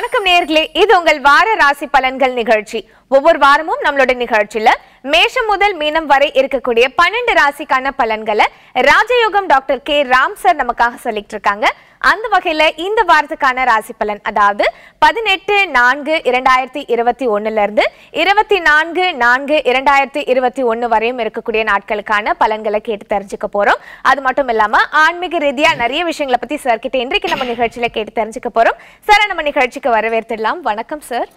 van நேர்களே இது உங்கள் வார ராசி பலன்கள் நிகழ்ச்சி ஒவ்வொரு வாரமும் நம்மளோட நிகழ்ச்சியில மேஷம் முதல் மீனம் வரை இருக்கக்கூடிய பன்னெண்டு ராசிக்கான பலன்களை ராஜயோகம் டாக்டர் கே ராம் சார் நமக்காக சொல்லிட்டு இருக்காங்க அந்த வகையில இந்த வாரத்துக்கான ராசி பலன் அதாவது பதினெட்டு நான்கு இரண்டாயிரத்தி இருபத்தி ஒண்ணுல இருந்து இருபத்தி நான்கு நான்கு இரண்டாயிரத்தி இருபத்தி ஒன்னு வரையும் இருக்கக்கூடிய நாட்களுக்கான பலன்களை கேட்டு தெரிஞ்சுக்க போறோம் அது மட்டும் இல்லாம ஆன்மீக ரீதியா நிறைய விஷயங்களை பத்தி சார் கிட்ட இன்றைக்கு நம்ம நிகழ்ச்சியில கேட்டு தெரிஞ்சுக்க போறோம் சார் நம்ம நிகழ்ச்சிக்கு வரவே வரவேற்றிடலாம் வணக்கம் சார்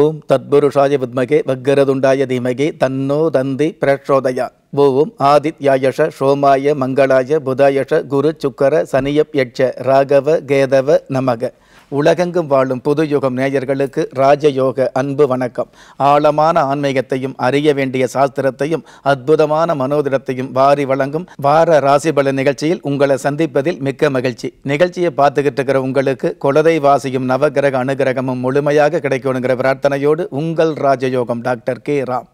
ஓம் தத்புருஷாய வித்மகே வக்கரதுண்டாய தீமகே தன்னோ தந்தி பிரச்சோதயா ஓம் ஆதித்யாயஷ சோமாய மங்களாய புதாயஷ குரு சுக்கர சனியப் யட்ச ராகவ கேதவ நமக உலகெங்கும் வாழும் புது யுகம் நேயர்களுக்கு ராஜயோக அன்பு வணக்கம் ஆழமான ஆன்மீகத்தையும் அறிய வேண்டிய சாஸ்திரத்தையும் அற்புதமான மனோதிடத்தையும் வாரி வழங்கும் வார ராசிபல நிகழ்ச்சியில் உங்களை சந்திப்பதில் மிக்க மகிழ்ச்சி நிகழ்ச்சியை பார்த்துக்கிட்டு இருக்கிற உங்களுக்கு குலதை வாசியும் நவகிரக அனுகிரகமும் முழுமையாக கிடைக்கணுங்கிற பிரார்த்தனையோடு உங்கள் ராஜயோகம் டாக்டர் கே ராம்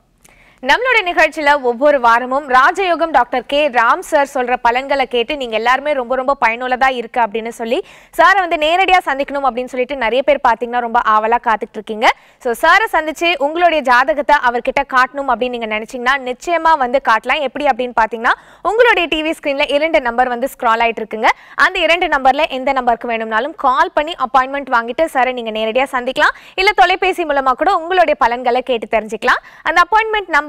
நம்மளுடைய நிகழ்ச்சியில ஒவ்வொரு வாரமும் ராஜயோகம் டாக்டர் கே ராம் சார் சொல்ற பலன்களை கேட்டு நீங்க எல்லாருமே ரொம்ப ரொம்ப பயனுள்ளதா இருக்கு அப்படின்னு சொல்லி சாரை வந்து நேரடியா சந்திக்கணும் அப்படின்னு சொல்லிட்டு நிறைய பேர் பாத்தீங்கன்னா ரொம்ப ஆவலா காத்துட்டு இருக்கீங்க ஸோ சாரை சந்திச்சு உங்களுடைய ஜாதகத்தை அவர்கிட்ட காட்டணும் அப்படின்னு நீங்க நினைச்சீங்கன்னா நிச்சயமா வந்து காட்டலாம் எப்படி அப்படின்னு பாத்தீங்கன்னா உங்களுடைய டிவி ஸ்கிரீன்ல இரண்டு நம்பர் வந்து ஸ்க்ரால் ஆயிட்டு இருக்குங்க அந்த இரண்டு நம்பர்ல எந்த நம்பருக்கு வேணும்னாலும் கால் பண்ணி அப்பாயின்மெண்ட் வாங்கிட்டு சாரை நீங்க நேரடியா சந்திக்கலாம் இல்ல தொலைபேசி மூலமா கூட உங்களுடைய பலன்களை கேட்டு தெரிஞ்சுக்கலாம் அந்த அப்பாயின்மெண்ட் நம்பர்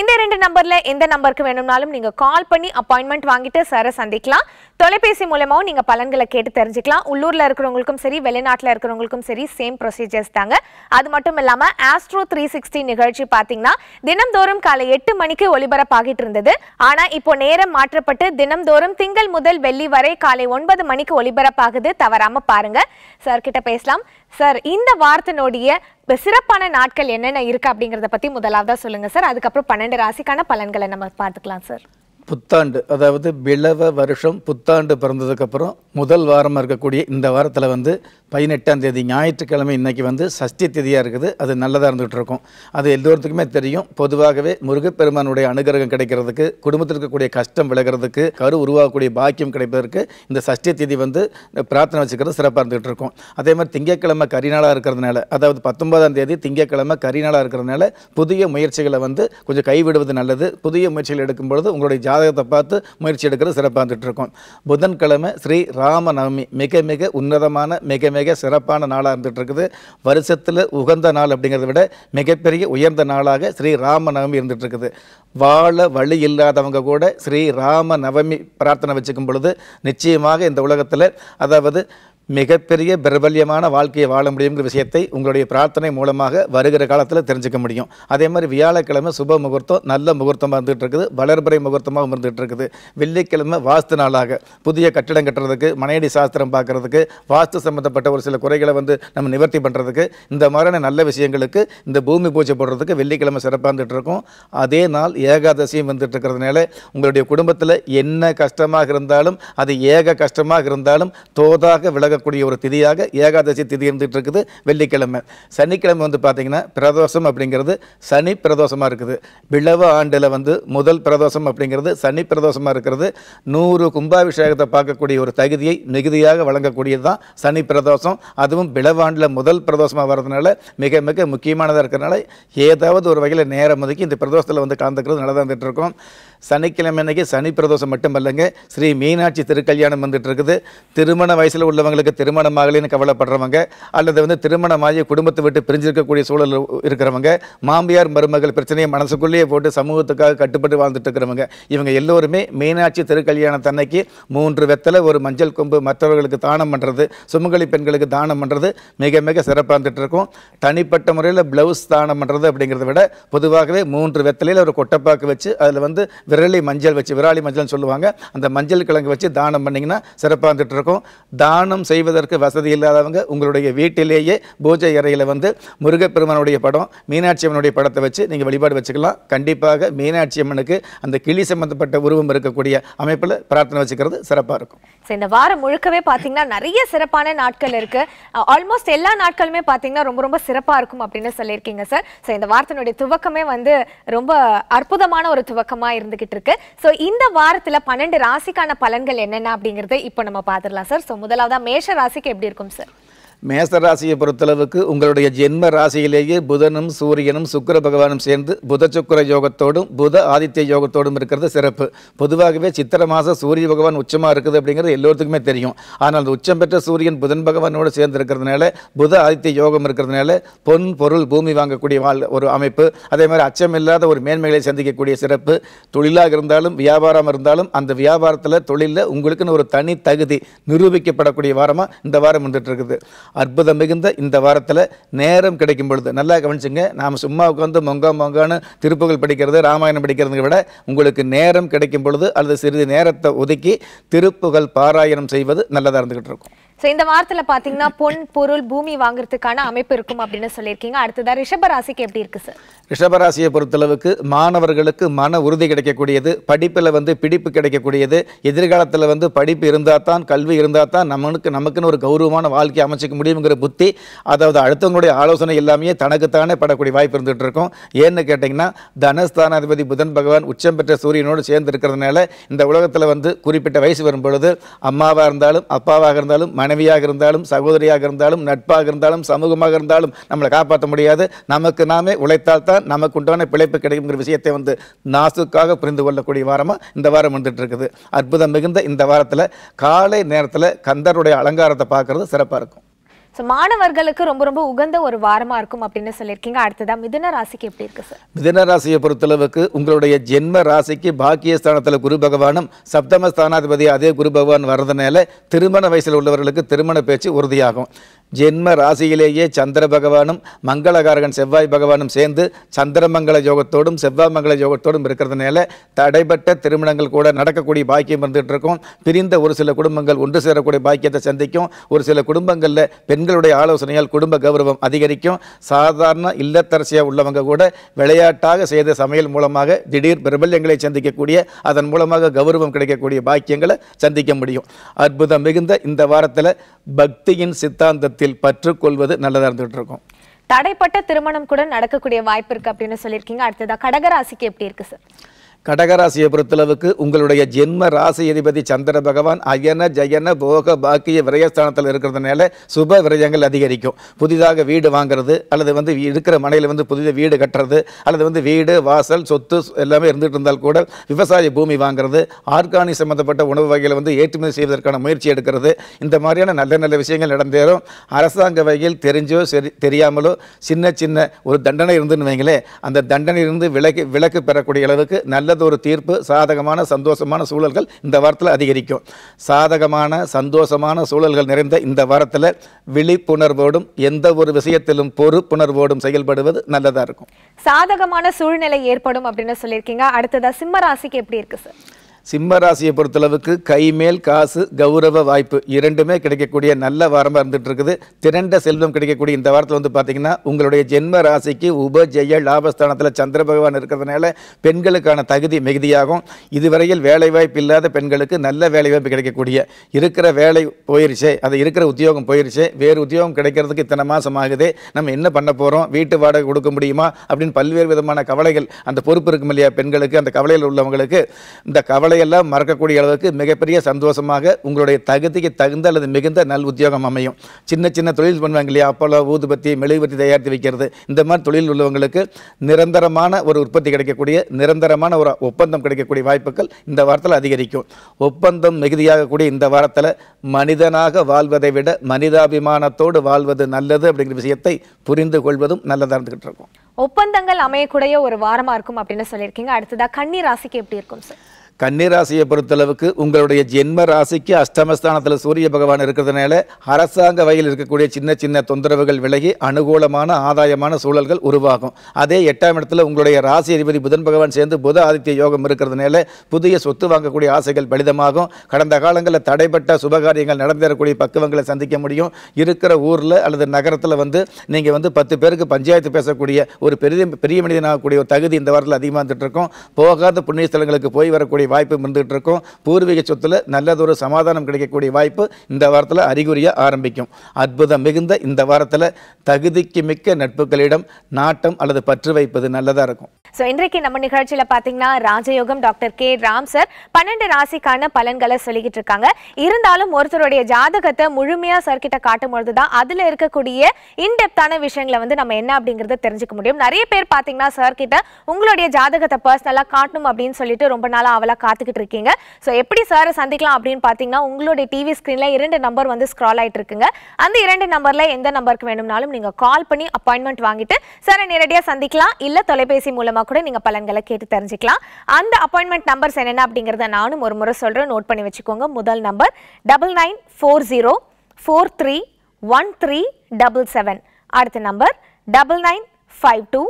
இந்த ரெண்டு நம்பர்ல எந்த நம்பருக்கு வேணும்னாலும் நீங்க கால் பண்ணி அப்பாயின்மெண்ட் வாங்கிட்டு சாரை சந்திக்கலாம் தொலைபேசி மூலமாவும் நீங்க பலன்களை கேட்டு தெரிஞ்சுக்கலாம் உள்ளூர்ல இருக்கிறவங்களுக்கும் சரி வெளிநாட்டில் இருக்கிறவங்களுக்கும் சரி சேம் ப்ரொசீஜர்ஸ் தாங்க அது மட்டும் இல்லாம ஆஸ்ட்ரோ த்ரீ சிக்ஸ்டி நிகழ்ச்சி பாத்தீங்கன்னா தினம்தோறும் காலை எட்டு மணிக்கு ஒளிபரப்பாகிட்டு இருந்தது ஆனா இப்போ நேரம் மாற்றப்பட்டு தினம்தோறும் திங்கள் முதல் வெள்ளி வரை காலை ஒன்பது மணிக்கு ஒளிபரப்பாகுது தவறாம பாருங்க சார் கிட்ட பேசலாம் சார் இந்த வார்த்தைனுடைய இப்போ சிறப்பான நாட்கள் என்னென்ன இருக்குது அப்படிங்கிறத பற்றி முதலாவதாக சொல்லுங்கள் சார் அதுக்கப்புறம் பன்னெண்டு ராசிக்கான பலன்களை நம்ம பார்த்துக்கலாம் சார் புத்தாண்டு அதாவது பிளவ வருஷம் புத்தாண்டு பிறந்ததுக்கப்புறம் முதல் வாரமாக இருக்கக்கூடிய இந்த வாரத்தில் வந்து பதினெட்டாம் தேதி ஞாயிற்றுக்கிழமை இன்றைக்கி வந்து சஷ்டி திதியாக இருக்குது அது நல்லதாக இருந்துகிட்டு இருக்கும் அது எல்லோருத்துக்குமே தெரியும் பொதுவாகவே முருகப்பெருமானுடைய அனுகிரகம் கிடைக்கிறதுக்கு குடும்பத்தில் இருக்கக்கூடிய கஷ்டம் விலகிறதுக்கு கரு உருவாகக்கூடிய பாக்கியம் கிடைப்பதற்கு இந்த சஷ்டி திதி வந்து பிரார்த்தனை வச்சுக்கிறது சிறப்பாக இருந்துகிட்டு இருக்கும் அதே மாதிரி திங்கக்கிழமை கரிநாளாக இருக்கிறதுனால அதாவது பத்தொன்பதாம் தேதி திங்கக்கிழமை கரிநாளாக இருக்கிறதுனால புதிய முயற்சிகளை வந்து கொஞ்சம் கைவிடுவது நல்லது புதிய முயற்சிகள் எடுக்கும் உங்களுடைய ஜாதகத்தை பார்த்து முயற்சி எடுக்கிறது சிறப்பாக இருந்துகிட்ருக்கோம் புதன்கிழமை ஸ்ரீ ராமநவமி மிக மிக உன்னதமான மிக மிக சிறப்பான நாளாக இருந்துகிட்ருக்குது வருஷத்தில் உகந்த நாள் அப்படிங்கிறத விட மிகப்பெரிய உயர்ந்த நாளாக ஸ்ரீ ராமநவமி இருந்துகிட்ருக்குது வாழ வழி இல்லாதவங்க கூட ஸ்ரீ ராம நவமி பிரார்த்தனை வச்சுக்கும் பொழுது நிச்சயமாக இந்த உலகத்தில் அதாவது மிகப்பெரிய பிரபல்யமான வாழ்க்கையை வாழ முடியுங்கிற விஷயத்தை உங்களுடைய பிரார்த்தனை மூலமாக வருகிற காலத்தில் தெரிஞ்சுக்க முடியும் அதே மாதிரி வியாழக்கிழமை சுப முகூர்த்தம் நல்ல முகூர்த்தமாக இருந்துகிட்டு இருக்குது வளர்பறை முகூர்த்தமாக இருந்துகிட்டு இருக்குது வெள்ளிக்கிழமை வாஸ்து நாளாக புதிய கட்டிடம் கட்டுறதுக்கு மனையடி சாஸ்திரம் பார்க்குறதுக்கு வாஸ்து சம்மந்தப்பட்ட ஒரு சில குறைகளை வந்து நம்ம நிவர்த்தி பண்ணுறதுக்கு இந்த மாதிரியான நல்ல விஷயங்களுக்கு இந்த பூமி பூஜை போடுறதுக்கு வெள்ளிக்கிழமை சிறப்பாக இருந்துகிட்டு இருக்கும் அதே நாள் ஏகாதசியும் வந்துட்டு இருக்கிறதுனால உங்களுடைய குடும்பத்தில் என்ன கஷ்டமாக இருந்தாலும் அது ஏக கஷ்டமாக இருந்தாலும் தோதாக விலக இருக்கக்கூடிய ஒரு திதியாக ஏகாதசி திதி இருந்துகிட்டு இருக்குது வெள்ளிக்கிழமை சனிக்கிழமை வந்து பார்த்திங்கன்னா பிரதோஷம் அப்படிங்கிறது சனி பிரதோஷமாக இருக்குது பிளவ ஆண்டில் வந்து முதல் பிரதோஷம் அப்படிங்கிறது சனி பிரதோஷமாக இருக்கிறது நூறு கும்பாபிஷேகத்தை பார்க்கக்கூடிய ஒரு தகுதியை மிகுதியாக வழங்கக்கூடியது தான் சனி பிரதோஷம் அதுவும் பிளவ ஆண்டில் முதல் பிரதோஷமாக வர்றதுனால மிக மிக முக்கியமானதாக இருக்கிறதுனால ஏதாவது ஒரு வகையில் நேரம் ஒதுக்கி இந்த பிரதோஷத்தில் வந்து கலந்துக்கிறது நல்லதாக இருந்துகிட்டு இருக்கோம் சனிக்கிழமை அன்றைக்கி சனி பிரதோஷம் மட்டும் இல்லைங்க ஸ்ரீ மீனாட்சி திருக்கல்யாணம் வந்துட்டு இருக்குது திருமண வயசில் உள்ளவங்களுக்கு திருமணம் ஆகலைன்னு கவலைப்படுறவங்க அல்லது வந்து திருமணமாகி குடும்பத்தை விட்டு பிரிஞ்சிருக்கக்கூடிய சூழல் இருக்கிறவங்க மாமியார் மருமகள் பிரச்சனையை மனசுக்குள்ளேயே போட்டு சமூகத்துக்காக கட்டுப்பட்டு வாழ்ந்துட்டு இருக்கிறவங்க இவங்க எல்லோருமே மீனாட்சி திருக்கல்யாணத்தன்னைக்கு மூன்று வெத்தலை ஒரு மஞ்சள் கொம்பு மற்றவர்களுக்கு தானம் பண்ணுறது சுமங்கலி பெண்களுக்கு தானம் பண்ணுறது மிக மிக சிறப்பாக வந்துட்டு இருக்கும் தனிப்பட்ட முறையில் ப்ளவுஸ் தானம் பண்ணுறது அப்படிங்கிறத விட பொதுவாகவே மூன்று வெத்தலையில் ஒரு கொட்டைப்பாக்கு வச்சு அதில் வந்து விரலி மஞ்சள் வச்சு விராலி மஞ்சள்னு சொல்லுவாங்க அந்த மஞ்சள் கிழங்கு வச்சு தானம் பண்ணிங்கன்னா சிறப்பாக வந்துட்டு இருக்கும் தானம் செய்வதற்கு வசதி இல்லாதவங்க உங்களுடைய வீட்டிலேயே பூஜை அறையில் வந்து முருகப்பெருமனுடைய படம் மீனாட்சி அம்மனுடைய படத்தை வச்சு நீங்கள் வழிபாடு வச்சுக்கலாம் கண்டிப்பாக மீனாட்சி அம்மனுக்கு அந்த கிளி சம்பந்தப்பட்ட உருவம் இருக்கக்கூடிய அமைப்பில் பிரார்த்தனை வச்சுக்கிறது சிறப்பாக இருக்கும் சரி இந்த வாரம் முழுக்கவே பார்த்தீங்கன்னா நிறைய சிறப்பான நாட்கள் இருக்குது ஆல்மோஸ்ட் எல்லா நாட்களுமே பார்த்தீங்கன்னா ரொம்ப ரொம்ப சிறப்பாக இருக்கும் அப்படின்னு சொல்லியிருக்கீங்க சார் ஸோ இந்த வாரத்தினுடைய துவக்கமே வந்து ரொம்ப அற்புதமான ஒரு துவக்கமாக இருந்துக்கிட்டு போய்கிட்டு இருக்கு ஸோ இந்த வாரத்தில் பன்னெண்டு ராசிக்கான பலன்கள் என்னென்ன அப்படிங்கிறத இப்போ நம்ம பார்த்துடலாம் சார் ஸோ முதலாவதாக மேஷ ராசிக்கு எப்படி இருக்கும் சார் மேசராசியை பொறுத்தளவுக்கு உங்களுடைய ஜென்ம ராசியிலேயே புதனும் சூரியனும் சுக்கர பகவானும் சேர்ந்து புத சுக்கர யோகத்தோடும் புத ஆதித்ய யோகத்தோடும் இருக்கிறது சிறப்பு பொதுவாகவே சித்திர மாதம் சூரிய பகவான் உச்சமாக இருக்குது அப்படிங்கிறது எல்லோருத்துக்குமே தெரியும் ஆனால் அந்த உச்சம் பெற்ற சூரியன் புதன் பகவானோடு சேர்ந்து இருக்கிறதுனால புத ஆதித்ய யோகம் இருக்கிறதுனால பொன் பொருள் பூமி வாங்கக்கூடிய வாழ் ஒரு அமைப்பு அதே மாதிரி அச்சமில்லாத ஒரு மேன்மைகளை சந்திக்கக்கூடிய சிறப்பு தொழிலாக இருந்தாலும் வியாபாரம் இருந்தாலும் அந்த வியாபாரத்தில் தொழிலில் உங்களுக்குன்னு ஒரு தனி தகுதி நிரூபிக்கப்படக்கூடிய வாரமாக இந்த வாரம் வந்துட்டு இருக்குது அற்புதம் மிகுந்த இந்த வாரத்தில் நேரம் கிடைக்கும் பொழுது நல்லா கவனிச்சுங்க நாம் சும்மா உட்காந்து மொங்க மொங்கான்னு திருப்புகள் படிக்கிறது ராமாயணம் படிக்கிறதை விட உங்களுக்கு நேரம் கிடைக்கும் பொழுது அல்லது சிறிது நேரத்தை ஒதுக்கி திருப்புகள் பாராயணம் செய்வது நல்லதாக இருந்துகிட்டு இருக்கும் ஸோ இந்த வாரத்தில் பார்த்தீங்கன்னா பொன் பொருள் பூமி வாங்குறதுக்கான அமைப்பு இருக்கும் அப்படின்னு சொல்லியிருக்கீங்க அடுத்ததாக ரிஷபராசிக்கு எப்படி இருக்கு சார் ரிஷபராசியை பொறுத்தளவுக்கு மாணவர்களுக்கு மன உறுதி கிடைக்கக்கூடியது படிப்பில் வந்து பிடிப்பு கிடைக்கக்கூடியது எதிர்காலத்தில் வந்து படிப்பு இருந்தால் தான் கல்வி இருந்தால் தான் நமக்கு நமக்குன்னு ஒரு கௌரவமான வாழ்க்கை அமைச்சிக்க முடியுங்கிற புத்தி அதாவது அடுத்தவங்களுடைய ஆலோசனை எல்லாமே தனக்குத்தானே படக்கூடிய வாய்ப்பு இருந்துகிட்டு இருக்கும் ஏன்னு கேட்டிங்கன்னா தனஸ்தானாதிபதி புதன் பகவான் உச்சம் பெற்ற சூரியனோடு சேர்ந்து இருக்கிறதுனால இந்த உலகத்தில் வந்து குறிப்பிட்ட வயசு வரும் பொழுது அம்மாவாக இருந்தாலும் அப்பாவாக இருந்தாலும் மனைவியாக இருந்தாலும் சகோதரியாக இருந்தாலும் நட்பாக இருந்தாலும் சமூகமாக இருந்தாலும் நம்மளை காப்பாற்ற முடியாது நமக்கு நாமே உழைத்தால் தான் நமக்கு உண்டான பிழைப்பு கிடைக்குங்கிற விஷயத்தை வந்து நாசுக்காக புரிந்து கொள்ளக்கூடிய வாரமாக இந்த வாரம் வந்துட்டு இருக்குது அற்புதம் மிகுந்த இந்த வாரத்தில் காலை நேரத்தில் கந்தருடைய அலங்காரத்தை பார்க்குறது சிறப்பாக இருக்கும் ஸோ மாணவர்களுக்கு ரொம்ப ரொம்ப உகந்த ஒரு வாரமாக இருக்கும் அப்படின்னு சொல்லியிருக்கீங்க அடுத்ததாக மிதன ராசிக்கு எப்படி இருக்கு சார் மிதன ராசியை பொறுத்தளவுக்கு உங்களுடைய ஜென்ம ராசிக்கு பாக்கியஸ்தானத்தில் குரு பகவானும் சப்தமஸ்தானாதிபதி அதே குரு பகவான் வர்றதுனால திருமண வயசில் உள்ளவர்களுக்கு திருமண பேச்சு உறுதியாகும் ஜென்ம ராசியிலேயே சந்திர பகவானும் மங்களகாரகன் செவ்வாய் பகவானும் சேர்ந்து சந்திரமங்கல யோகத்தோடும் செவ்வாய் மங்கள யோகத்தோடும் இருக்கிறதுனால தடைபட்ட திருமணங்கள் கூட நடக்கக்கூடிய பாக்கியம் இருந்துகிட்டு இருக்கும் பிரிந்த ஒரு சில குடும்பங்கள் ஒன்று சேரக்கூடிய பாக்கியத்தை சந்திக்கும் ஒரு சில குடும்பங்களில் பெண் பெண்களுடைய ஆலோசனையால் குடும்ப கௌரவம் அதிகரிக்கும் சாதாரண இல்லத்தரசியாக உள்ளவங்க கூட விளையாட்டாக செய்த சமையல் மூலமாக திடீர் பிரபல்யங்களை சந்திக்கக்கூடிய அதன் மூலமாக கௌரவம் கிடைக்கக்கூடிய பாக்கியங்களை சந்திக்க முடியும் அற்புதம் மிகுந்த இந்த வாரத்தில் பக்தியின் சித்தாந்தத்தில் பற்றுக்கொள்வது நல்லதாக இருந்துகிட்டு இருக்கும் தடைப்பட்ட திருமணம் கூட நடக்கக்கூடிய வாய்ப்பு இருக்கு அப்படின்னு சொல்லியிருக்கீங்க அடுத்ததா கடகராசிக்கு எப்படி இருக்கு சார் கடகராசியை பொறுத்தளவுக்கு உங்களுடைய ஜென்ம ராசி அதிபதி சந்திர பகவான் அயன ஜயன போக பாக்கிய விரயஸ்தானத்தில் இருக்கிறதுனால சுப விரயங்கள் அதிகரிக்கும் புதிதாக வீடு வாங்குறது அல்லது வந்து இருக்கிற மனையில் வந்து புதிய வீடு கட்டுறது அல்லது வந்து வீடு வாசல் சொத்து எல்லாமே இருந்துகிட்டு இருந்தால் கூட விவசாய பூமி வாங்குறது ஆர்கானிக் சம்மந்தப்பட்ட உணவு வகையில் வந்து ஏற்றுமதி செய்வதற்கான முயற்சி எடுக்கிறது இந்த மாதிரியான நல்ல நல்ல விஷயங்கள் நடந்தேறும் அரசாங்க வகையில் தெரிஞ்சோ சரி தெரியாமலோ சின்ன சின்ன ஒரு தண்டனை இருந்துன்னு வைங்களேன் அந்த தண்டனையிலிருந்து விலக்கு விலக்கு பெறக்கூடிய அளவுக்கு நல்ல நல்லதொரு தீர்ப்பு சாதகமான சந்தோஷமான சூழல்கள் இந்த வாரத்தில் அதிகரிக்கும் சாதகமான சந்தோஷமான சூழல்கள் நிறைந்த இந்த வாரத்தில் விழிப்புணர்வோடும் எந்த ஒரு விஷயத்திலும் பொறுப்புணர்வோடும் செயல்படுவது நல்லதாக இருக்கும் சாதகமான சூழ்நிலை ஏற்படும் அப்படின்னு சொல்லியிருக்கீங்க அடுத்ததாக சிம்மராசிக்கு எப்படி இருக்குது சார் சிம்ம ராசியை பொறுத்தளவுக்கு கைமேல் காசு கௌரவ வாய்ப்பு இரண்டுமே கிடைக்கக்கூடிய நல்ல வாரமாக இருந்துட்டு இருக்குது திரண்ட செல்வம் கிடைக்கக்கூடிய இந்த வாரத்தில் வந்து பார்த்தீங்கன்னா உங்களுடைய ஜென்ம ராசிக்கு உபஜெய லாபஸ்தானத்தில் சந்திர பகவான் இருக்கிறதுனால பெண்களுக்கான தகுதி மிகுதியாகும் இதுவரையில் வேலைவாய்ப்பு இல்லாத பெண்களுக்கு நல்ல வேலை வாய்ப்பு கிடைக்கக்கூடிய இருக்கிற வேலை போயிருச்சே அது இருக்கிற உத்தியோகம் போயிருச்சே வேறு உத்தியோகம் கிடைக்கிறதுக்கு இத்தனை மாதம் ஆகுது நம்ம என்ன பண்ண போகிறோம் வீட்டு வாடகை கொடுக்க முடியுமா அப்படின்னு பல்வேறு விதமான கவலைகள் அந்த பொறுப்பு இருக்கும் இல்லையா பெண்களுக்கு அந்த கவலையில் உள்ளவங்களுக்கு இந்த கவலை எல்லாம் மறக்கக்கூடிய அளவுக்கு மிகப்பெரிய சந்தோஷமாக உங்களுடைய தகுதிக்கு தகுந்த அல்லது மிகுந்த நல் உத்தியோகம் அமையும் சின்ன சின்ன தொழில் பண்ணுவாங்க இல்லையா அப்போலோ ஊதுபத்தி மெழுகுபத்தி தயாரித்து வைக்கிறது இந்த மாதிரி தொழில் உள்ளவங்களுக்கு நிரந்தரமான ஒரு உற்பத்தி கிடைக்கக்கூடிய நிரந்தரமான ஒரு ஒப்பந்தம் கிடைக்கக்கூடிய வாய்ப்புகள் இந்த வாரத்தில் அதிகரிக்கும் ஒப்பந்தம் மிகுதியாகக்கூடிய இந்த வாரத்தில் மனிதனாக வாழ்வதை விட மனிதாபிமானத்தோடு வாழ்வது நல்லது அப்படிங்கிற விஷயத்தை புரிந்து கொள்வதும் நல்லதாக இருந்துகிட்டு இருக்கும் ஒப்பந்தங்கள் அமையக்கூடிய ஒரு வாரமாக இருக்கும் அப்படின்னு சொல்லியிருக்கீங்க அடுத்ததாக கண்ணீர் ராசிக்கு எப்படி இருக்கும் சார் கன்னிராசியை பொறுத்தளவுக்கு உங்களுடைய ஜென்ம ராசிக்கு அஷ்டமஸ்தானத்தில் சூரிய பகவான் இருக்கிறதுனால அரசாங்க வகையில் இருக்கக்கூடிய சின்ன சின்ன தொந்தரவுகள் விலகி அனுகூலமான ஆதாயமான சூழல்கள் உருவாகும் அதே எட்டாம் இடத்துல உங்களுடைய ராசி அதிபதி புதன் பகவான் சேர்ந்து புத ஆதித்ய யோகம் இருக்கிறதுனால புதிய சொத்து வாங்கக்கூடிய ஆசைகள் பலிதமாகும் கடந்த காலங்களில் தடைப்பட்ட சுபகாரியங்கள் நடந்தேறக்கூடிய பக்குவங்களை சந்திக்க முடியும் இருக்கிற ஊரில் அல்லது நகரத்தில் வந்து நீங்கள் வந்து பத்து பேருக்கு பஞ்சாயத்து பேசக்கூடிய ஒரு பெரிய பெரிய மனிதனாகக்கூடிய ஒரு தகுதி இந்த வாரத்தில் அதிகமாக வந்துட்டு இருக்கும் போகாத புண்ணியஸ்தலங்களுக்கு போய் வரக்கூடிய கிடைக்கக்கூடிய வாய்ப்பு இருந்துகிட்டு இருக்கும் பூர்வீக சொத்தில் நல்லதொரு சமாதானம் கிடைக்கக்கூடிய வாய்ப்பு இந்த வாரத்தில் அறிகுறியாக ஆரம்பிக்கும் அற்புதம் மிகுந்த இந்த வாரத்தில் தகுதிக்கு மிக்க நட்புகளிடம் நாட்டம் அல்லது பற்று வைப்பது நல்லதாக இருக்கும் ஸோ இன்றைக்கு நம்ம நிகழ்ச்சியில் பார்த்தீங்கன்னா ராஜயோகம் டாக்டர் கே ராம் சார் பன்னெண்டு ராசிக்கான பலன்களை சொல்லிக்கிட்டு இருக்காங்க இருந்தாலும் ஒருத்தருடைய ஜாதகத்தை முழுமையாக சர்க்கிட்ட காட்டும் பொழுது தான் அதில் இருக்கக்கூடிய இன்டெப்தான விஷயங்களை வந்து நம்ம என்ன அப்படிங்கிறத தெரிஞ்சுக்க முடியும் நிறைய பேர் பார்த்தீங்கன்னா சார் கிட்ட உங்களுடைய ஜாதகத்தை பர்சனலாக காட்டணும் அப்படின்னு சொல்லிட்டு ரொம்ப நாளாக அவலா ஆவலாக காத்துக்கிட்டு இருக்கீங்க ஸோ எப்படி சாரை சந்திக்கலாம் அப்படின்னு பார்த்தீங்கன்னா உங்களுடைய டிவி ஸ்க்ரீனில் இரண்டு நம்பர் வந்து ஸ்க்ரால் ஆகிட்டு இருக்குங்க அந்த இரண்டு நம்பரில் எந்த நம்பருக்கு வேணும்னாலும் நீங்கள் கால் பண்ணி அப்பாயின்மெண்ட் வாங்கிட்டு சாரை நேரடியாக சந்திக்கலாம் இல்லை தொலைபேசி மூலமாக கூட நீங்கள் பலன்களை கேட்டு தெரிஞ்சுக்கலாம் அந்த அப்பாயின்மெண்ட் நம்பர்ஸ் என்னென்ன அப்படிங்கிறத நானும் ஒரு முறை சொல்கிறேன் நோட் பண்ணி வச்சுக்கோங்க முதல் number double nine four zero four three one three double seven அடுத்த number double nine five two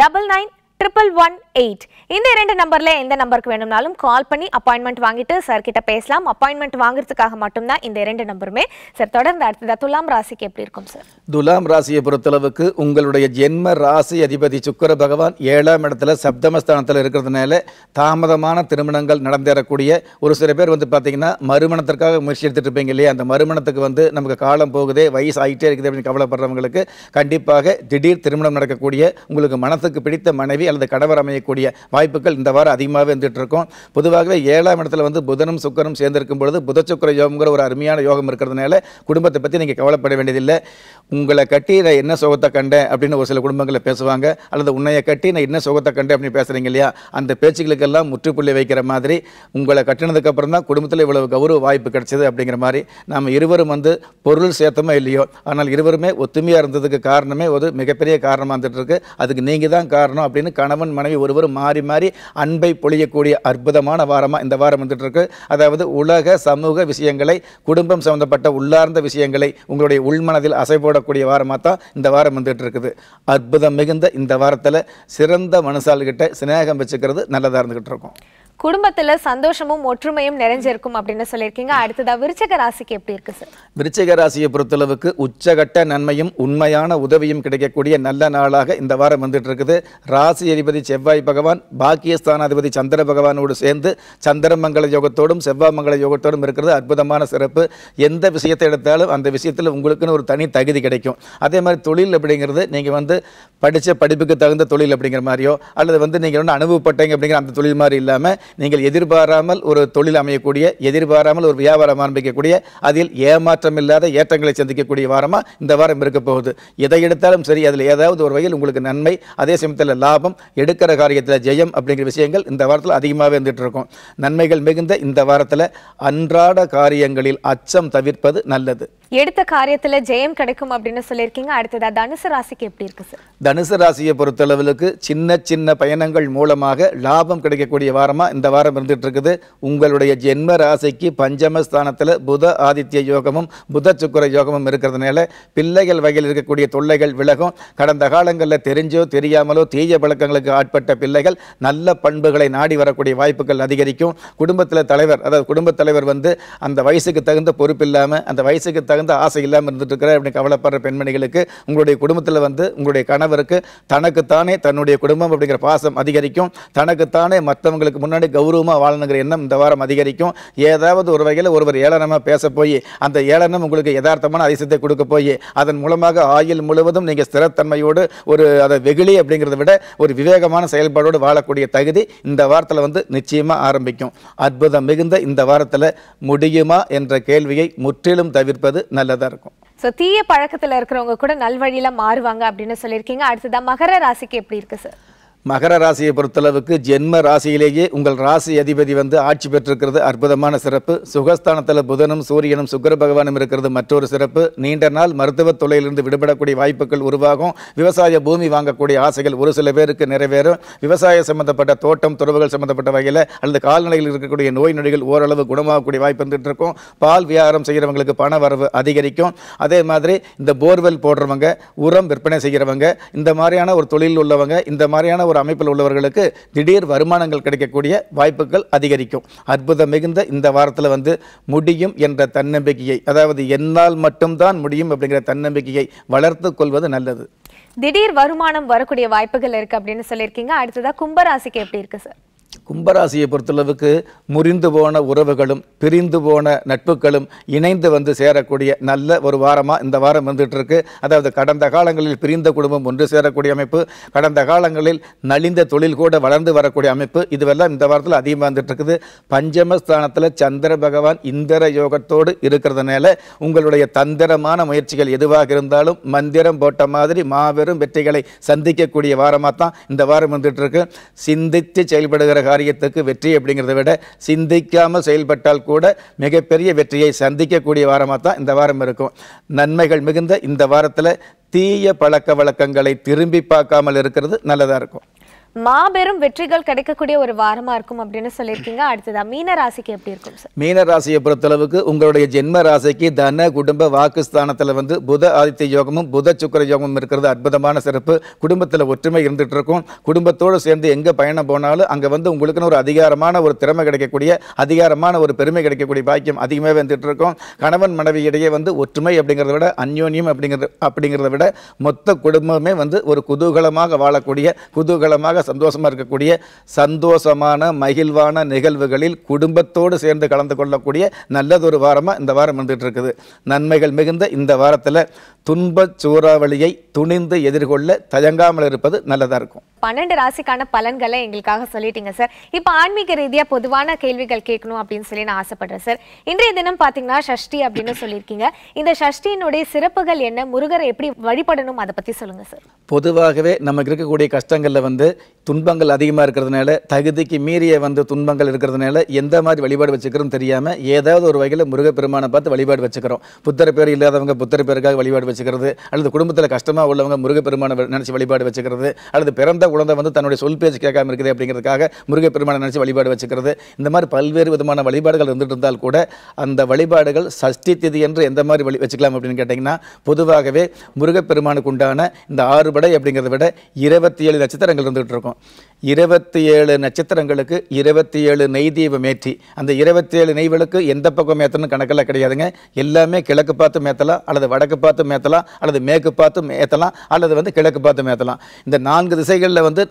double nine triple one eight இந்த இரண்டு நம்பரில் எந்த நம்பருக்கு வேணும்னாலும் கால் பண்ணி அப்பாயின்மெண்ட் வாங்கிட்டு சார் கிட்ட பேசலாம் அப்பாயின்மெண்ட் வாங்குறதுக்காக மட்டும்தான் இந்த இரண்டு நம்பருமே சார் தொடர்ந்து அடுத்ததா துலாம் ராசிக்கு எப்படி இருக்கும் சார் துலாம் ராசியை பொறுத்தளவுக்கு உங்களுடைய ஜென்ம ராசி அதிபதி சுக்கர பகவான் ஏழாம் இடத்துல சப்தமஸ்தானத்தில் இருக்கிறதுனால தாமதமான திருமணங்கள் நடந்தேறக்கூடிய ஒரு சில பேர் வந்து பார்த்தீங்கன்னா மறுமணத்திற்காக முயற்சி எடுத்துட்டு இருப்பீங்க இல்லையா அந்த மறுமணத்துக்கு வந்து நமக்கு காலம் போகுதே வயசு ஆகிட்டே இருக்குது அப்படின்னு கவலைப்படுறவங்களுக்கு கண்டிப்பாக திடீர் திருமணம் நடக்கக்கூடிய உங்களுக்கு மனத்துக்கு பிடித்த மனைவி அல்லது கணவர் அமையக்கூடிய வாய்ப்புகள் இந்த வாரம் அதிகமாகவே வந்துட்டு இருக்கும் பொதுவாகவே ஏழாம் இடத்துல வந்து புதனும் சுக்கரும் சேர்ந்திருக்கும் பொழுது புத சுக்கர யோகம்ங்கிற ஒரு அருமையான யோகம் இருக்கிறதுனால குடும்பத்தை பற்றி நீங்கள் கவலைப்பட வேண்டியதில்லை உங்களை கட்டி நான் என்ன சுகத்தை கண்டேன் அப்படின்னு ஒரு சில குடும்பங்களில் பேசுவாங்க அல்லது உன்னையை கட்டி நான் என்ன சுகத்தை கண்டேன் அப்படின்னு பேசுகிறீங்க இல்லையா அந்த பேச்சுகளுக்கெல்லாம் முற்றுப்புள்ளி வைக்கிற மாதிரி உங்களை கட்டினதுக்கப்புறம் தான் குடும்பத்தில் இவ்வளவு கௌரவ வாய்ப்பு கிடைச்சது அப்படிங்கிற மாதிரி நம்ம இருவரும் வந்து பொருள் சேர்த்தமோ இல்லையோ ஆனால் இருவருமே ஒத்துமையாக இருந்ததுக்கு காரணமே ஒரு மிகப்பெரிய காரணமாக இருந்துகிட்ருக்கு அதுக்கு நீங்கள் தான் காரணம் அப்படின்னு கணவன் மனைவி ஒருவர் மாறி மாறி அன்பை பொழியக்கூடிய அற்புதமான வாரமாக இந்த வாரம் இருக்கு அதாவது உலக சமூக விஷயங்களை குடும்பம் சம்மந்தப்பட்ட உள்ளார்ந்த விஷயங்களை உங்களுடைய உள்மனதில் அசைபோட கூடிய வாரமாக தான் இந்த வாரம் வந்துகிட்டு இருக்குது அற்புதம் மிகுந்த இந்த வாரத்தில் சிறந்த மனசால்கிட்ட சிநேகம் வச்சுக்கிறது நல்லதாக இருந்துகிட்டு இருக்கும் குடும்பத்தில் சந்தோஷமும் ஒற்றுமையும் நிறைஞ்சிருக்கும் அப்படின்னு சொல்லியிருக்கீங்க அடுத்ததா விருச்சக ராசிக்கு எப்படி இருக்கு சார் விருச்சக ராசியை பொறுத்தளவுக்கு உச்சகட்ட நன்மையும் உண்மையான உதவியும் கிடைக்கக்கூடிய நல்ல நாளாக இந்த வாரம் வந்துட்டு இருக்குது ராசி அதிபதி செவ்வாய் பகவான் பாக்கியஸ்தானாதிபதி சந்திர பகவானோடு சேர்ந்து சந்திரமங்கல யோகத்தோடும் செவ்வாய் மங்கள யோகத்தோடும் இருக்கிறது அற்புதமான சிறப்பு எந்த விஷயத்தை எடுத்தாலும் அந்த விஷயத்தில் உங்களுக்குன்னு ஒரு தனி தகுதி கிடைக்கும் அதே மாதிரி தொழில் அப்படிங்கிறது நீங்கள் வந்து படித்த படிப்புக்கு தகுந்த தொழில் அப்படிங்கிற மாதிரியோ அல்லது வந்து நீங்கள் வந்து அனுபவப்பட்டீங்க அப்படிங்கிற அந்த தொழில் மாதிரி இல்லாமல் நீங்கள் எதிர்பாராமல் ஒரு தொழில் அமையக்கூடிய எதிர்பாராமல் ஒரு வியாபாரம் ஆரம்பிக்கக்கூடிய அதில் ஏமாற்றம் இல்லாத ஏற்றங்களை சந்திக்கக்கூடிய வாரமாக இந்த வாரம் இருக்க போகுது எதை எடுத்தாலும் சரி அதில் ஏதாவது ஒரு வகையில் உங்களுக்கு நன்மை அதே சமயத்தில் லாபம் எடுக்கிற காரியத்தில் ஜெயம் அப்படிங்கிற விஷயங்கள் இந்த வாரத்தில் அதிகமாகவே இருந்துகிட்டு இருக்கும் நன்மைகள் மிகுந்த இந்த வாரத்தில் அன்றாட காரியங்களில் அச்சம் தவிர்ப்பது நல்லது எடுத்த காரியத்தில் ஜெயம் கிடைக்கும் அப்படின்னு சொல்லியிருக்கீங்க அடுத்ததாக தனுசு ராசிக்கு எப்படி இருக்கு சார் தனுசு ராசியை பொறுத்தளவுக்கு சின்ன சின்ன பயணங்கள் மூலமாக லாபம் கிடைக்கக்கூடிய வாரமாக இந்த வாரம் இருந்துகிட்டு இருக்குது உங்களுடைய ஜென்ம ராசிக்கு பஞ்சமஸ்தானத்தில் புத ஆதித்ய யோகமும் புத சுக்கர யோகமும் இருக்கிறதுனால பிள்ளைகள் வகையில் இருக்கக்கூடிய தொல்லைகள் விலகும் கடந்த காலங்களில் தெரிஞ்சோ தெரியாமலோ தீய பழக்கங்களுக்கு ஆட்பட்ட பிள்ளைகள் நல்ல பண்புகளை நாடி வரக்கூடிய வாய்ப்புகள் அதிகரிக்கும் குடும்பத்தில் தலைவர் அதாவது குடும்பத் தலைவர் வந்து அந்த வயசுக்கு தகுந்த பொறுப்பில்லாமல் அந்த வயசுக்கு தகுந்த தகுந்த ஆசை இல்லாமல் இருந்துட்டு இருக்கிற அப்படி கவலைப்படுற பெண்மணிகளுக்கு உங்களுடைய குடும்பத்தில் வந்து உங்களுடைய கணவருக்கு தனக்குத்தானே தன்னுடைய குடும்பம் அப்படிங்கிற பாசம் அதிகரிக்கும் தனக்குத்தானே மற்றவங்களுக்கு முன்னாடி கௌரவமாக வாழணுங்கிற எண்ணம் இந்த வாரம் அதிகரிக்கும் ஏதாவது ஒரு வகையில் ஒருவர் ஏளனமாக பேச போய் அந்த ஏளனம் உங்களுக்கு யதார்த்தமான அதிசயத்தை கொடுக்க போய் அதன் மூலமாக ஆயுள் முழுவதும் நீங்கள் ஸ்திரத்தன்மையோடு ஒரு அதை வெகுளி அப்படிங்கிறத விட ஒரு விவேகமான செயல்பாடோடு வாழக்கூடிய தகுதி இந்த வாரத்தில் வந்து நிச்சயமாக ஆரம்பிக்கும் அற்புதம் மிகுந்த இந்த வாரத்தில் முடியுமா என்ற கேள்வியை முற்றிலும் தவிர்ப்பது நல்லதா இருக்கும் ஸோ தீய பழக்கத்தில் இருக்கிறவங்க கூட நல்வழியில் மாறுவாங்க அப்படின்னு சொல்லியிருக்கீங்க அடுத்ததான் மகர ராசிக்கு எப்படி இருக்கு சார் மகர ராசியை பொறுத்தளவுக்கு ஜென்ம ராசியிலேயே உங்கள் ராசி அதிபதி வந்து ஆட்சி பெற்றிருக்கிறது அற்புதமான சிறப்பு சுகஸ்தானத்தில் புதனும் சூரியனும் சுக்கர பகவானும் இருக்கிறது மற்றொரு சிறப்பு நீண்ட நாள் மருத்துவத் தொழிலிருந்து விடுபடக்கூடிய வாய்ப்புகள் உருவாகும் விவசாய பூமி வாங்கக்கூடிய ஆசைகள் ஒரு சில பேருக்கு நிறைவேறும் விவசாய சம்பந்தப்பட்ட தோட்டம் துறவுகள் சம்பந்தப்பட்ட வகையில் அல்லது கால்நிலையில் இருக்கக்கூடிய நோய் நொடிகள் ஓரளவு குணமாகக்கூடிய வாய்ப்பு இருந்துகிட்டு இருக்கும் பால் வியாபாரம் செய்கிறவங்களுக்கு பண வரவு அதிகரிக்கும் அதே மாதிரி இந்த போர்வெல் போடுறவங்க உரம் விற்பனை செய்கிறவங்க இந்த மாதிரியான ஒரு தொழில் உள்ளவங்க இந்த மாதிரியான ஒரு போன்ற அமைப்பில் உள்ளவர்களுக்கு திடீர் வருமானங்கள் கிடைக்கக்கூடிய வாய்ப்புகள் அதிகரிக்கும் அற்புதம் மிகுந்த இந்த வாரத்தில் வந்து முடியும் என்ற தன்னம்பிக்கையை அதாவது என்னால் மட்டும்தான் முடியும் அப்படிங்கிற தன்னம்பிக்கையை வளர்த்து கொள்வது நல்லது திடீர் வருமானம் வரக்கூடிய வாய்ப்புகள் இருக்கு அப்படின்னு சொல்லியிருக்கீங்க அடுத்ததாக கும்பராசிக்கு எப்படி இருக்கு சார் கும்பராசியை பொறுத்தளவுக்கு முறிந்து போன உறவுகளும் பிரிந்து போன நட்புகளும் இணைந்து வந்து சேரக்கூடிய நல்ல ஒரு வாரமாக இந்த வாரம் வந்துட்டு இருக்கு அதாவது கடந்த காலங்களில் பிரிந்த குடும்பம் ஒன்று சேரக்கூடிய அமைப்பு கடந்த காலங்களில் நலிந்த தொழில் கூட வளர்ந்து வரக்கூடிய அமைப்பு இதுவெல்லாம் இந்த வாரத்தில் அதிகமாக வந்துட்டு இருக்குது பஞ்சமஸ்தானத்தில் சந்திர பகவான் இந்திர யோகத்தோடு இருக்கிறதுனால உங்களுடைய தந்திரமான முயற்சிகள் எதுவாக இருந்தாலும் மந்திரம் போட்ட மாதிரி மாபெரும் வெற்றிகளை சந்திக்கக்கூடிய வாரமாக தான் இந்த வாரம் வந்துட்டு இருக்கு சிந்தித்து செயல்படுகிற செய்கிற காரியத்துக்கு வெற்றி அப்படிங்கிறத விட சிந்திக்காமல் செயல்பட்டால் கூட மிகப்பெரிய வெற்றியை சந்திக்கக்கூடிய வாரமாக தான் இந்த வாரம் இருக்கும் நன்மைகள் மிகுந்த இந்த வாரத்தில் தீய பழக்க வழக்கங்களை திரும்பி பார்க்காமல் இருக்கிறது நல்லதாக இருக்கும் மாபெரும் வெற்றிகள் கிடைக்கக்கூடிய ஒரு வாரமா இருக்கும் அப்படின்னு சொல்லியிருக்கீங்க அடுத்ததா மீன ராசிக்கு எப்படி இருக்கும் சார் மீன ராசியை பொறுத்தளவுக்கு உங்களுடைய ஜென்ம ராசிக்கு தன குடும்ப வாக்குஸ்தானத்தில் வந்து புத ஆதித்ய யோகமும் புத சுக்கர யோகமும் இருக்கிறது அற்புதமான சிறப்பு குடும்பத்தில் ஒற்றுமை இருந்துட்டு இருக்கும் குடும்பத்தோடு சேர்ந்து எங்கே பயணம் போனாலும் அங்கே வந்து உங்களுக்குன்னு ஒரு அதிகாரமான ஒரு திறமை கிடைக்கக்கூடிய அதிகாரமான ஒரு பெருமை கிடைக்கக்கூடிய பாக்கியம் அதிகமாக வந்துட்டு இருக்கும் கணவன் மனைவி இடையே வந்து ஒற்றுமை அப்படிங்கிறத விட அந்யோன்யம் அப்படிங்கிறது அப்படிங்கிறத விட மொத்த குடும்பமே வந்து ஒரு குதூகலமாக வாழக்கூடிய குதூகலமாக சந்தோஷமாக இருக்கக்கூடிய சந்தோஷமான மகிழ்வான நிகழ்வுகளில் குடும்பத்தோடு சேர்ந்து கலந்து கொள்ளக்கூடிய நல்லதொரு வாரமாக இந்த வாரம் வந்துட்டு இருக்குது நன்மைகள் மிகுந்த இந்த வாரத்தில் துன்ப சூறாவளியை துணிந்து எதிர்கொள்ள தயங்காமல் இருப்பது நல்லதாக இருக்கும் பன்னெண்டு ராசிக்கான பலன்களை எங்களுக்காக சொல்லிட்டீங்க சார் இப்போ ஆன்மீக ரீதியாக பொதுவான கேள்விகள் கேட்கணும் அப்படின்னு சொல்லி நான் ஆசைப்படுறேன் சார் இன்றைய தினம் பார்த்தீங்கன்னா ஷஷ்டி அப்படின்னு சொல்லியிருக்கீங்க இந்த ஷஷ்டியினுடைய சிறப்புகள் என்ன முருகரை எப்படி வழிபடணும் அதை பற்றி சொல்லுங்கள் சார் பொதுவாகவே நமக்கு இருக்கக்கூடிய கஷ்டங்களில் வந்து துன்பங்கள் அதிகமாக இருக்கிறதுனால தகுதிக்கு மீறிய வந்து துன்பங்கள் இருக்கிறதுனால எந்த மாதிரி வழிபாடு வச்சுக்கிறோம் தெரியாமல் ஏதாவது ஒரு வகையில் முருகப்பெருமானை பார்த்து வழிபாடு வச்சுக்கிறோம் புத்தர் பேர் இல்லாதவங்க புத்தர் பேருக்காக வழிபாடு வச்சுக்கிறது அல்லது குடும்பத்தில் கஷ்டமாக உள்ளவங்க முருகப்பெருமானை நினச்சி வழிபாடு வச்சுக்கிறது அல்லது பிறந்த குழந்தை வந்து தன்னுடைய சொல் பேச்சு கேட்காம இருக்குது அப்படிங்கிறதுக்காக முருகப்பெருமானை நினச்சி வழிபாடு வச்சுக்கிறது இந்த மாதிரி பல்வேறு விதமான வழிபாடுகள் இருந்துட்டு இருந்தால் கூட அந்த வழிபாடுகள் சஷ்டி திதி என்று எந்த மாதிரி வழி வச்சுக்கலாம் அப்படின்னு கேட்டிங்கன்னா பொதுவாகவே முருகப்பெருமானுக்கு உண்டான இந்த ஆறுபடை அப்படிங்கிறத விட இருபத்தி ஏழு நட்சத்திரங்கள் இருந்துகிட்டு இருக்கும் இருபத்தி ஏழு நட்சத்திரங்களுக்கு இருபத்தி ஏழு நெய் தீபம் ஏற்றி அந்த இருபத்தி ஏழு நெய்வலுக்கு எந்த பக்கம் ஏற்றணும் கணக்கெல்லாம் கிடையாதுங்க எல்லாமே கிழக்கு பார்த்து மேத்தலாம் அல்லது வடக்கு பார்த்து மேத்தலாம் அல்லது மேற்கு பார்த்து மேத்தலாம் அல்லது வந்து கிழக்கு பார்த்து மேத்தலாம் இந்த நான்கு திசைகளில் வந்து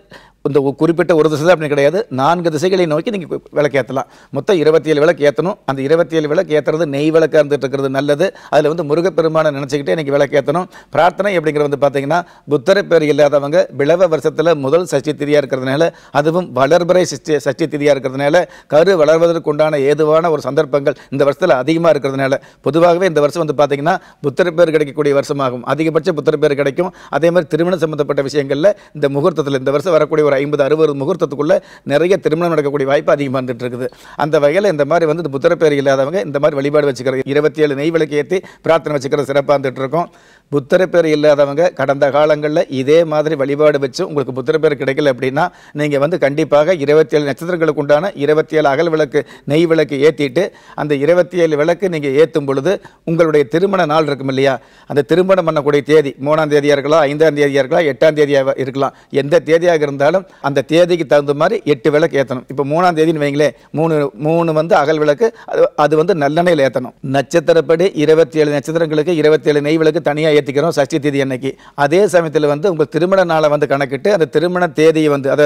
இந்த குறிப்பிட்ட ஒரு திசை தான் அப்படி கிடையாது நான்கு திசைகளை நோக்கி நீங்கள் விளக்கு ஏற்றலாம் மொத்தம் இருபத்தி ஏழு விளக்கு ஏற்றணும் அந்த இருபத்தி ஏழு விளக்கு ஏற்றுறது நெய் விளக்காக இருந்துட்டு இருக்கிறது நல்லது அதில் வந்து முருகப்பெருமானை நினச்சிக்கிட்டே இன்றைக்கி விளக்கு ஏற்றணும் பிரார்த்தனை அப்படிங்கிற வந்து பார்த்தீங்கன்னா புத்தரை பேர் இல்லாதவங்க விளவ வருஷத்தில் முதல் சஷ்டி திதியாக இருக்கிறதுனால அதுவும் வளர்பறை சஷ்டி சஷ்டி திதியாக இருக்கிறதுனால கரு வளர்வதற்கு உண்டான ஏதுவான ஒரு சந்தர்ப்பங்கள் இந்த வருஷத்தில் அதிகமாக இருக்கிறதுனால பொதுவாகவே இந்த வருஷம் வந்து பார்த்தீங்கன்னா புத்தர் பேர் கிடைக்கக்கூடிய வருஷமாகும் அதிகபட்ச புத்தர் பேர் கிடைக்கும் அதே மாதிரி திருமணம் சம்மந்தப்பட்ட விஷயங்களில் இந்த முகூர்த்தத்தில் இந்த வருஷம் வரக்கூடிய ஒரு ஐம்பது அறுபது முகூர்த்தத்துக்குள்ளே நிறைய திருமணம் நடக்கக்கூடிய வாய்ப்பு அதிகமாக வந்துட்டு இருக்குது அந்த வகையில் இந்த மாதிரி வந்து புத்திரப்பேர் இல்லாதவங்க இந்த மாதிரி வழிபாடு வச்சுக்கிறது இருபத்தி ஏழு நெய் விளக்கு ஏற்றி பிரார்த்தனை வச்சுக்கிறது சிறப்பாக இருந்துட்டு இருக்கோம் புத்தரை பேர் இல்லாதவங்க கடந்த காலங்களில் இதே மாதிரி வழிபாடு வச்சு உங்களுக்கு புத்தரை பேர் கிடைக்கல அப்படின்னா நீங்கள் வந்து கண்டிப்பாக இருபத்தி ஏழு நட்சத்திரங்களுக்கு உண்டான இருபத்தி ஏழு அகல் விளக்கு நெய் விளக்கு ஏற்றிட்டு அந்த இருபத்தி ஏழு விளக்கு நீங்கள் ஏற்றும் பொழுது உங்களுடைய திருமண நாள் இருக்கும் இல்லையா அந்த திருமணம் பண்ணக்கூடிய தேதி மூணாம் தேதியாக இருக்கலாம் ஐந்தாம் தேதியாக இருக்கலாம் எட்டாம் தேதியாக இருக்கலாம் எந்த தேதியாக இருந்தாலும் அந்த தேதிக்கு தகுந்த மாதிரி எட்டு விளக்கு ஏற்றணும் இப்போ மூணாம் தேதின்னு வைங்களேன் மூணு மூணு வந்து அகல் விளக்கு அது அது வந்து நல்லெண்ணெயில் ஏற்றணும் நட்சத்திரப்படி இருபத்தி ஏழு நட்சத்திரங்களுக்கு இருபத்தி ஏழு நெய் விளக்கு தனியாக ஏற்றிக்கிறோம் சஷ்டி தேதி அன்னைக்கு அதே சமயத்தில் வந்து உங்கள் திருமண நாளை வந்து கணக்கிட்டு அந்த திருமண தேதியை வந்து அதை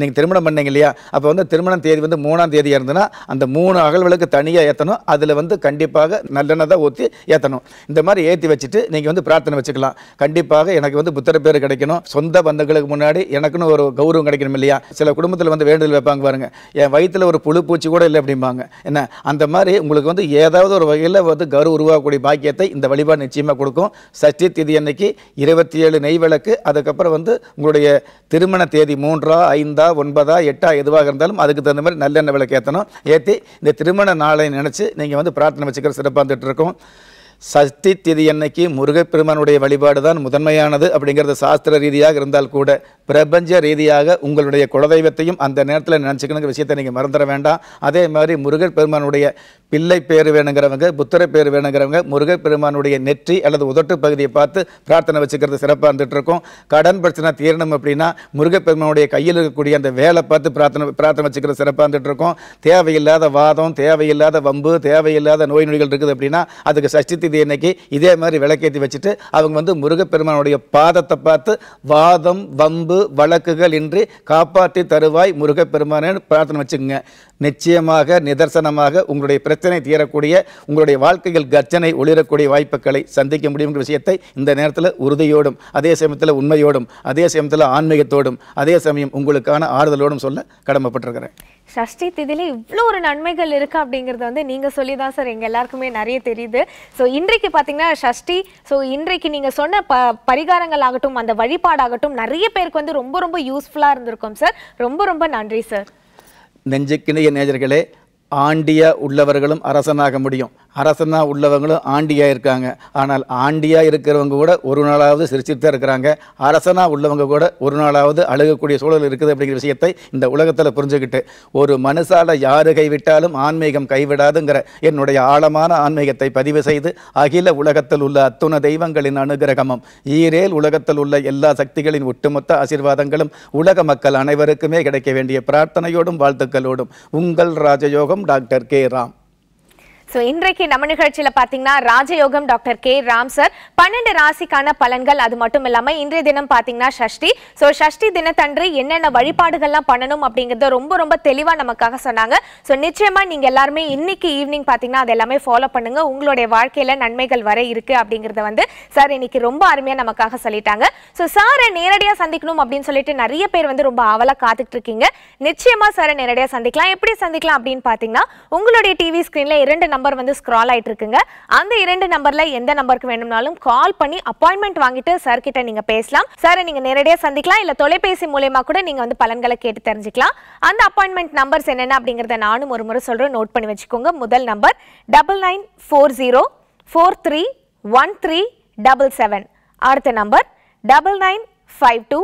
நீங்கள் திருமணம் பண்ணீங்க இல்லையா அப்போ வந்து திருமண தேதி வந்து மூணாம் தேதி இருந்ததுன்னா அந்த மூணு அகல்களுக்கு தனியாக ஏற்றணும் அதில் வந்து கண்டிப்பாக நல்லெண்ணதாக ஊற்றி ஏற்றணும் இந்த மாதிரி ஏற்றி வச்சுட்டு நீங்கள் வந்து பிரார்த்தனை வச்சுக்கலாம் கண்டிப்பாக எனக்கு வந்து புத்தர பேர் கிடைக்கணும் சொந்த பந்தங்களுக்கு முன்னாடி எனக்குன்னு ஒரு கௌரவம் கிடைக்கணும் இல்லையா சில குடும்பத்தில் வந்து வேண்டுதல் வைப்பாங்க பாருங்க என் வயிற்றில் ஒரு புழு பூச்சி கூட இல்லை அப்படிம்பாங்க என்ன அந்த மாதிரி உங்களுக்கு வந்து ஏதாவது ஒரு வகையில் வந்து கரு உருவாகக்கூடிய பாக்கியத்தை இந்த வழிபாடு நிச்சயமாக கொடுக்கும் சஷ்டி தேதி அன்னைக்கு இருபத்தி ஏழு நெய் விளக்கு அதுக்கப்புறம் வந்து உங்களுடைய திருமண தேதி மூன்றா ஐந்தா ஒன்பதா எட்டா எதுவாக இருந்தாலும் அதுக்கு தகுந்த மாதிரி நல்லெண்ணெய் விளக்கு ஏற்றணும் ஏற்றி இந்த திருமண நாளை நினச்சி நீங்கள் வந்து பிரார்த்தனை வச்சுக்கிற சிறப்பாக வந்துட்டு இருக்கோம் சஷ்டி திதி அன்னைக்கு முருகப்பெருமானுடைய வழிபாடு தான் முதன்மையானது அப்படிங்கிறது சாஸ்திர ரீதியாக இருந்தால் கூட பிரபஞ்ச ரீதியாக உங்களுடைய குலதெய்வத்தையும் அந்த நேரத்தில் நினச்சிக்கணுங்கிற விஷயத்தை நீங்கள் மறந்துட வேண்டாம் அதே மாதிரி முருகப்பெருமானுடைய பிள்ளை பேர் வேணுங்கிறவங்க புத்தரை பேர் வேணுங்கிறவங்க முருகப்பெருமானுடைய நெற்றி அல்லது உதட்டு பகுதியை பார்த்து பிரார்த்தனை வச்சுக்கிறது சிறப்பாக இருந்துட்டு இருக்கும் கடன் பிரச்சனை தீரணும் அப்படின்னா முருகப்பெருமானுடைய கையில் இருக்கக்கூடிய அந்த வேலை பார்த்து பிரார்த்தனை பிரார்த்தனை வச்சுக்கிறது சிறப்பாக இருந்துட்டு இருக்கும் தேவையில்லாத வாதம் தேவையில்லாத வம்பு தேவையில்லாத நோய் நொடிகள் இருக்குது அப்படின்னா அதுக்கு சஷ்டி திதி அன்னைக்கு இதே மாதிரி விளக்கேற்றி வச்சுட்டு அவங்க வந்து முருகப்பெருமானுடைய பாதத்தை பார்த்து வாதம் வம்பு வழக்குகள் இன்றி காப்பாற்றி தருவாய் முருகப்பெருமானு பிரார்த்தனை வச்சுக்கோங்க நிச்சயமாக நிதர்சனமாக உங்களுடைய பிரச்சனை பிரச்சனை தீரக்கூடிய உங்களுடைய வாழ்க்கையில் கர்ஜனை ஒளிரக்கூடிய வாய்ப்புகளை சந்திக்க முடியும் விஷயத்தை இந்த நேரத்தில் உறுதியோடும் அதே சமயத்தில் உண்மையோடும் அதே சமயத்தில் ஆன்மீகத்தோடும் அதே சமயம் உங்களுக்கான ஆறுதலோடும் சொல்ல கடமைப்பட்டிருக்கிறேன் சஷ்டி திதியில இவ்வளோ ஒரு நன்மைகள் இருக்கு அப்படிங்கிறது வந்து நீங்க சொல்லி தான் சார் எங்க எல்லாருக்குமே நிறைய தெரியுது ஸோ இன்றைக்கு பார்த்தீங்கன்னா சஷ்டி ஸோ இன்றைக்கு நீங்க சொன்ன ப பரிகாரங்கள் ஆகட்டும் அந்த வழிபாடாகட்டும் நிறைய பேருக்கு வந்து ரொம்ப ரொம்ப யூஸ்ஃபுல்லாக இருந்திருக்கும் சார் ரொம்ப ரொம்ப நன்றி சார் நெஞ்சுக்கிணைய நேஜர்களே ஆண்டியாக உள்ளவர்களும் அரசனாக முடியும் அரசனாக உள்ளவங்களும் ஆண்டியாக இருக்காங்க ஆனால் ஆண்டியாக இருக்கிறவங்க கூட ஒரு நாளாவது சிரிச்சுட்டு தான் இருக்கிறாங்க அரசனாக உள்ளவங்க கூட ஒரு நாளாவது அழுகக்கூடிய சூழல் இருக்குது அப்படிங்கிற விஷயத்தை இந்த உலகத்தில் புரிஞ்சுக்கிட்டு ஒரு மனுஷால் யார் கைவிட்டாலும் ஆன்மீகம் கைவிடாதுங்கிற என்னுடைய ஆழமான ஆன்மீகத்தை பதிவு செய்து அகில உலகத்தில் உள்ள அத்துண தெய்வங்களின் அனுகிரகமும் ஈரேல் உலகத்தில் உள்ள எல்லா சக்திகளின் ஒட்டுமொத்த ஆசீர்வாதங்களும் உலக மக்கள் அனைவருக்குமே கிடைக்க வேண்டிய பிரார்த்தனையோடும் வாழ்த்துக்களோடும் உங்கள் ராஜயோகம் டாக்டர் கே ராம் ஸோ இன்றைக்கு நம்ம நிகழ்ச்சியில் பார்த்தீங்கன்னா ராஜயோகம் டாக்டர் கே ராம் சார் பன்னெண்டு ராசிக்கான பலன்கள் அது மட்டும் இல்லாமல் இன்றைய தினம் பார்த்தீங்கன்னா ஷஷ்டி ஸோ ஷஷ்டி தினத்தன்று என்னென்ன வழிபாடுகள்லாம் பண்ணணும் அப்படிங்கிறத ரொம்ப ரொம்ப தெளிவாக நமக்காக சொன்னாங்க ஸோ நிச்சயமாக நீங்கள் எல்லாருமே இன்னைக்கு ஈவினிங் பார்த்தீங்கன்னா அது எல்லாமே ஃபாலோ பண்ணுங்க உங்களுடைய வாழ்க்கையில் நன்மைகள் வர இருக்கு அப்படிங்கிறத வந்து சார் இன்னைக்கு ரொம்ப அருமையாக நமக்காக சொல்லிட்டாங்க ஸோ சாரை நேரடியாக சந்திக்கணும் அப்படின்னு சொல்லிட்டு நிறைய பேர் வந்து ரொம்ப ஆவலாக காத்துட்டு இருக்கீங்க நிச்சயமாக சாரை நேரடியாக சந்திக்கலாம் எப்படி சந்திக்கலாம் அப்படின்னு பார்த்தீங்கன்னா உங்களுடைய டிவி ஸ்க்ரீனில் இரண்டு நம்பர் வந்து ஸ்க்ரால் ஆகிட்டு இருக்குங்க அந்த இரண்டு நம்பர்ல எந்த நம்பருக்கு வேணும்னாலும் கால் பண்ணி அப்பாயின்மெண்ட் வாங்கிட்டு சார் கிட்ட நீங்க பேசலாம் சார் நீங்க நேரடியாக சந்திக்கலாம் இல்ல தொலைபேசி மூலயமா கூட நீங்க வந்து பலன்களை கேட்டு தெரிஞ்சுக்கலாம் அந்த அப்பாயின்மெண்ட் நம்பர்ஸ் என்னென்ன அப்படிங்கறத நானும் ஒரு முறை சொல்றேன் நோட் பண்ணி வச்சுக்கோங்க முதல் number double nine four zero four three one three double seven அடுத்த number double nine five two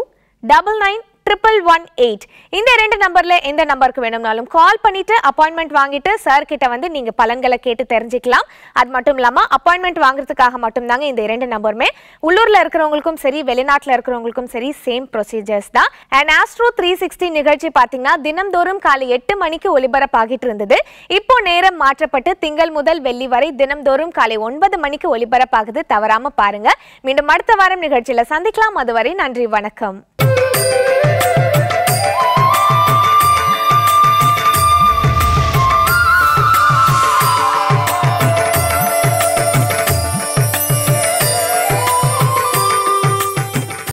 double nine triple one eight இந்த ரெண்டு நம்பர்ல எந்த நம்பருக்கு வேணும்னாலும் கால் பண்ணிவிட்டு அப்பாயின்மெண்ட் வாங்கிட்டு சார் கிட்ட வந்து நீங்கள் பலன்களை கேட்டு தெரிஞ்சுக்கலாம் அது மட்டும் இல்லாமல் அப்பாயின்மெண்ட் வாங்குறதுக்காக மட்டும்தாங்க இந்த இரண்டு நம்பருமே உள்ளூரில் இருக்கிறவங்களுக்கும் சரி வெளிநாட்டில் இருக்கிறவங்களுக்கும் சரி சேம் ப்ரொசீஜர்ஸ் தான் அண்ட் ஆஸ்ட்ரோ த்ரீ சிக்ஸ்டி நிகழ்ச்சி பார்த்தீங்கன்னா தினந்தோறும் காலை எட்டு மணிக்கு ஒலிபரப்பாகிட்டு இருந்தது இப்போ நேரம் மாற்றப்பட்டு திங்கள் முதல் வெள்ளி வரை தினம்தோறும் காலை ஒன்பது மணிக்கு ஒலிபரப்பாகுது தவறாமல் பாருங்க மீண்டும் அடுத்த வாரம் நிகழ்ச்சியில் சந்திக்கலாம் அதுவரை நன்றி வணக்கம் Thank you.